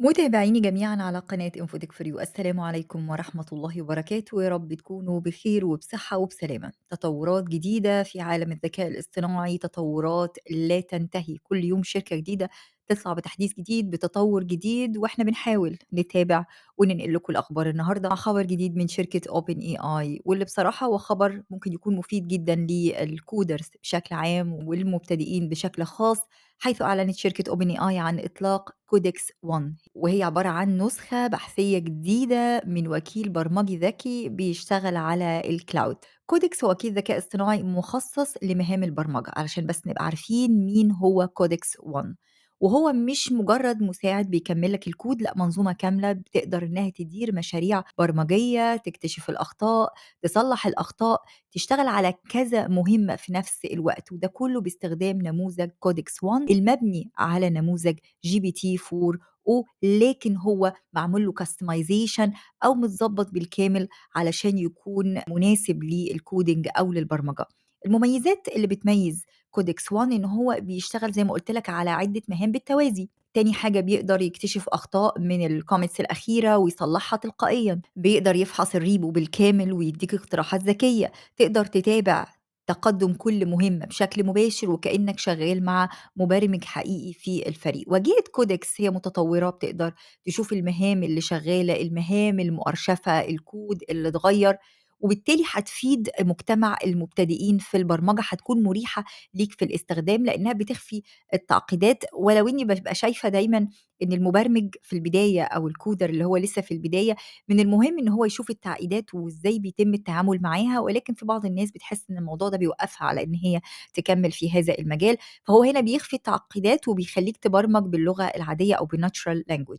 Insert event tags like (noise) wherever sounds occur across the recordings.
متابعيني جميعا على قناة انفوديك فور يو السلام عليكم ورحمة الله وبركاته يا رب تكونوا بخير وبصحة وبسلامة تطورات جديدة في عالم الذكاء الاصطناعي تطورات لا تنتهي كل يوم شركة جديدة تطلع بتحديث جديد بتطور جديد واحنا بنحاول نتابع وننقل لكم الاخبار النهارده مع خبر جديد من شركه اوبن اي اي واللي بصراحه هو خبر ممكن يكون مفيد جدا للكودرز بشكل عام والمبتدئين بشكل خاص حيث أعلنت شركة أوبن آي عن إطلاق كودكس 1 وهي عبارة عن نسخة بحثية جديدة من وكيل برمجي ذكي بيشتغل على الكلاود كودكس هو وكيل ذكاء اصطناعي مخصص لمهام البرمجة علشان بس نبقى عارفين مين هو كودكس 1 وهو مش مجرد مساعد بيكمل لك الكود لا منظومه كامله بتقدر انها تدير مشاريع برمجيه تكتشف الاخطاء تصلح الاخطاء تشتغل على كذا مهمه في نفس الوقت وده كله باستخدام نموذج كودكس 1 المبني على نموذج جي بي تي 4 او لكن هو معمول له كاستمايزيشن او متظبط بالكامل علشان يكون مناسب للكودينج او للبرمجه المميزات اللي بتميز كودكس 1 ان هو بيشتغل زي ما قلت لك على عده مهام بالتوازي تاني حاجة بيقدر يكتشف أخطاء من الكومنتس الأخيرة ويصلحها تلقائيا بيقدر يفحص الريبو بالكامل ويديك اقتراحات ذكية تقدر تتابع تقدم كل مهمة بشكل مباشر وكأنك شغال مع مبرمج حقيقي في الفريق واجهة كودكس هي متطورة بتقدر تشوف المهام اللي شغالة المهام المؤرشفة الكود اللي اتغير وبالتالي هتفيد مجتمع المبتدئين في البرمجه هتكون مريحه ليك في الاستخدام لانها بتخفي التعقيدات ولو اني ببقى شايفه دايما ان المبرمج في البدايه او الكودر اللي هو لسه في البدايه من المهم ان هو يشوف التعقيدات وازاي بيتم التعامل معاها ولكن في بعض الناس بتحس ان الموضوع ده بيوقفها على ان هي تكمل في هذا المجال فهو هنا بيخفي التعقيدات وبيخليك تبرمج باللغه العاديه او بالناتشرال لانجوج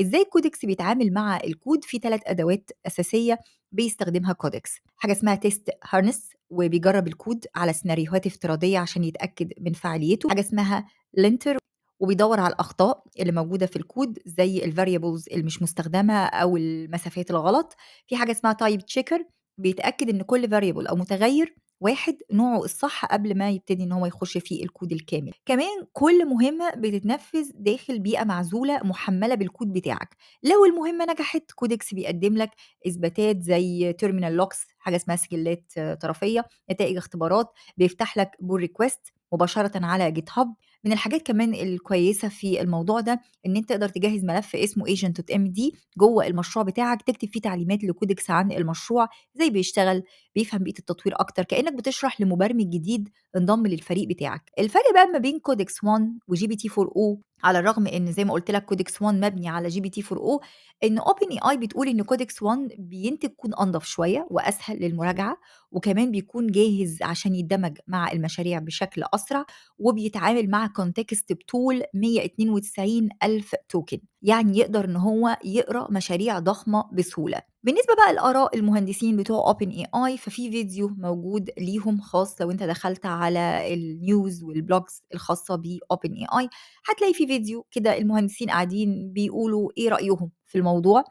ازاي كودكس بيتعامل مع الكود في ثلاث ادوات اساسيه بيستخدمها كودكس حاجه اسمها تيست هارنس وبيجرب الكود على سيناريوهات افتراضيه عشان يتاكد من فعاليته حاجه اسمها لينتر وبيدور على الاخطاء اللي موجوده في الكود زي الفاريبلز اللي مش مستخدمه او المسافات الغلط في حاجه اسمها تايب تشيكر بيتاكد ان كل فاريبل او متغير واحد نوعه الصح قبل ما يبتدي ان هو يخش فيه الكود الكامل كمان كل مهمه بتتنفذ داخل بيئه معزوله محمله بالكود بتاعك لو المهمه نجحت كودكس بيقدم لك اثباتات زي تيرمينال لوكس حاجه اسمها سجلات طرفيه نتائج اختبارات بيفتح لك بول ريكويست مباشره على جيت هاب من الحاجات كمان الكويسه في الموضوع ده ان انت تقدر تجهز ملف اسمه ايجنت ام دي جوه المشروع بتاعك تكتب فيه تعليمات لكودكس عن المشروع زي بيشتغل بيفهم بيئه التطوير اكتر كانك بتشرح لمبرمج جديد انضم للفريق بتاعك الفرق بقى ما بين كودكس 1 وجي بي تي 4 او على الرغم ان زي ما قلت لك كودكس 1 مبني على جي بي تي 4 او ان اوبن اي اي بتقول ان كودكس 1 بينتج يكون انضف شويه واسهل للمراجعه وكمان بيكون جاهز عشان يندمج مع المشاريع بشكل اسرع وبيتعامل مع كونتكست بطول 192 الف توكن يعني يقدر ان هو يقرا مشاريع ضخمه بسهوله بالنسبه بقى لاراء المهندسين بتوع اوبن اي اي ففي فيديو موجود ليهم خاص لو انت دخلت على النيوز والبلوجز الخاصه باوبن اي اي هتلاقي في فيديو كده المهندسين قاعدين بيقولوا ايه رايهم في الموضوع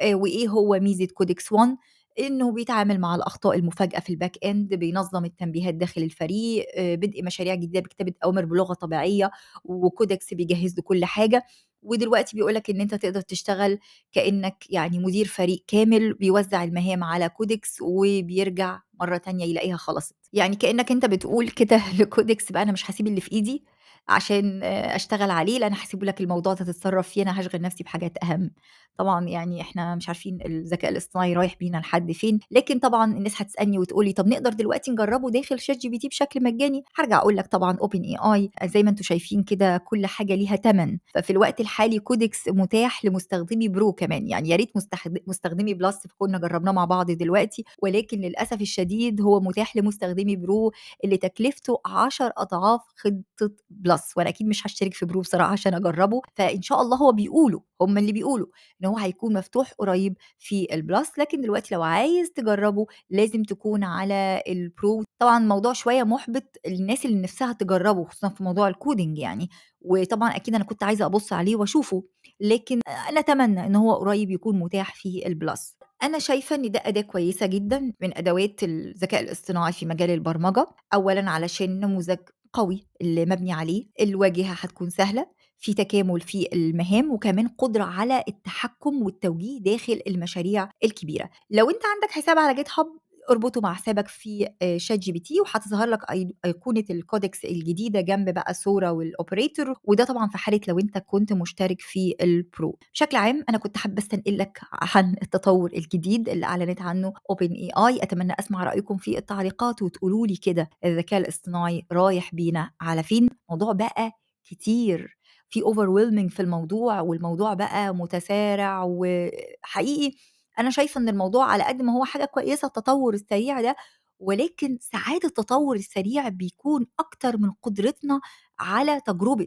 آه، وايه هو ميزه كودكس 1 انه بيتعامل مع الاخطاء المفاجئه في الباك اند بينظم التنبيهات داخل الفريق آه، بدء مشاريع جديده بكتابه اوامر بلغه طبيعيه وكودكس بيجهز له كل حاجه ودلوقتي بيقولك ان انت تقدر تشتغل كانك يعني مدير فريق كامل بيوزع المهام على كودكس وبيرجع مره تانية يلاقيها خلصت يعني كانك انت بتقول كده (laughs) لكودكس بقى انا مش هسيب اللي في ايدي عشان اشتغل عليه لا انا هسيب لك الموضوع ده تتصرف فيه انا هشغل نفسي بحاجات اهم طبعا يعني احنا مش عارفين الذكاء الاصطناعي رايح بينا لحد فين لكن طبعا الناس هتسالني وتقولي طب نقدر دلوقتي نجربه داخل شات جي بي تي بشكل مجاني هرجع اقول لك طبعا اوبن اي اي زي ما انتم شايفين كده كل حاجه ليها ثمن ففي الوقت الحالي كودكس متاح لمستخدمي برو كمان يعني يا ريت مستخدمي بلس كنا جربناه مع بعض دلوقتي ولكن للاسف الشديد هو متاح لمستخدمي برو اللي تكلفته 10 اضعاف خطه بلس بلس وانا اكيد مش هشترك في برو بصراحه عشان اجربه فان شاء الله هو بيقولوا هم اللي بيقولوا ان هو هيكون مفتوح قريب في البلس لكن دلوقتي لو عايز تجربه لازم تكون على البرو طبعا موضوع شويه محبط للناس اللي نفسها تجربه خصوصا في موضوع الكودينج يعني وطبعا اكيد انا كنت عايزه ابص عليه واشوفه لكن نتمنى ان هو قريب يكون متاح في البلس انا شايفه ان ده اداه كويسه جدا من ادوات الذكاء الاصطناعي في مجال البرمجه اولا علشان نموذج قوي اللي مبني عليه الواجهة هتكون سهلة في تكامل في المهام وكمان قدرة على التحكم والتوجيه داخل المشاريع الكبيرة لو انت عندك حساب على جيت هاب اربطه مع حسابك في شات جي بي تي وهتظهر لك ايقونه الكودكس الجديده جنب بقى صوره والاوبريتور وده طبعا في حاله لو انت كنت مشترك في البرو بشكل عام انا كنت حابه استنقل لك عن التطور الجديد اللي اعلنت عنه اوبن اي اي اتمنى اسمع رايكم في التعليقات وتقولوا لي كده الذكاء الاصطناعي رايح بينا على فين موضوع بقى كتير في اوفر في الموضوع والموضوع بقى متسارع وحقيقي انا شايفه ان الموضوع على قد ما هو حاجه كويسه التطور السريع ده ولكن ساعات التطور السريع بيكون اكتر من قدرتنا على تجربه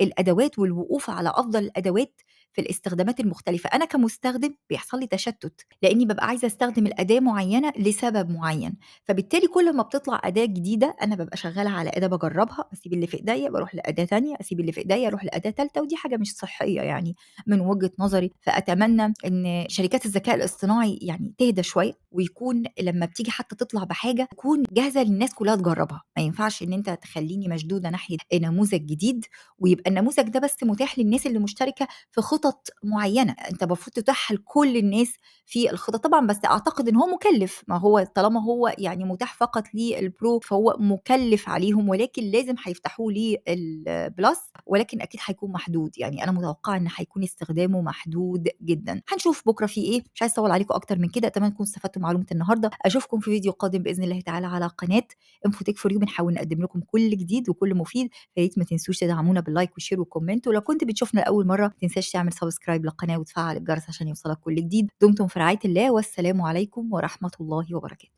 الادوات والوقوف على افضل الادوات في الاستخدامات المختلفة أنا كمستخدم بيحصل لي تشتت لأني ببقى عايزة أستخدم الأداة معينة لسبب معين فبالتالي كل ما بتطلع أداة جديدة أنا ببقى شغالة على أداة بجربها أسيب اللي في إيديا بروح لأداة تانية أسيب اللي في إيديا أروح لأداة تالتة ودي حاجة مش صحية يعني من وجهة نظري فأتمنى إن شركات الذكاء الاصطناعي يعني تهدى شوية ويكون لما بتيجي حتى تطلع بحاجة تكون جاهزة للناس كلها تجربها ما ينفعش إن أنت تخليني مشدودة ناحية نموذج جديد ويبقى النموذج ده بس متاح للناس اللي مشتركة في خطط خطط معينه انت المفروض تتاح لكل الناس في الخطط طبعا بس اعتقد ان هو مكلف ما هو طالما هو يعني متاح فقط للبرو فهو مكلف عليهم ولكن لازم هيفتحوه للبلس ولكن اكيد هيكون محدود يعني انا متوقعه ان هيكون استخدامه محدود جدا هنشوف بكره في ايه مش عايز اطول عليكم اكتر من كده اتمنى تكونوا استفدتوا معلومه النهارده اشوفكم في فيديو قادم باذن الله تعالى على قناه انفوتك فور يو بنحاول نقدم لكم كل جديد وكل مفيد يا ريت ما تنسوش تدعمونا باللايك والشير والكومنت ولو كنت بتشوفنا لاول مره ما تنساش تعمل سبسكرايب للقناه وتفعل الجرس عشان يوصلك كل جديد دمتم في رعايه الله والسلام عليكم ورحمه الله وبركاته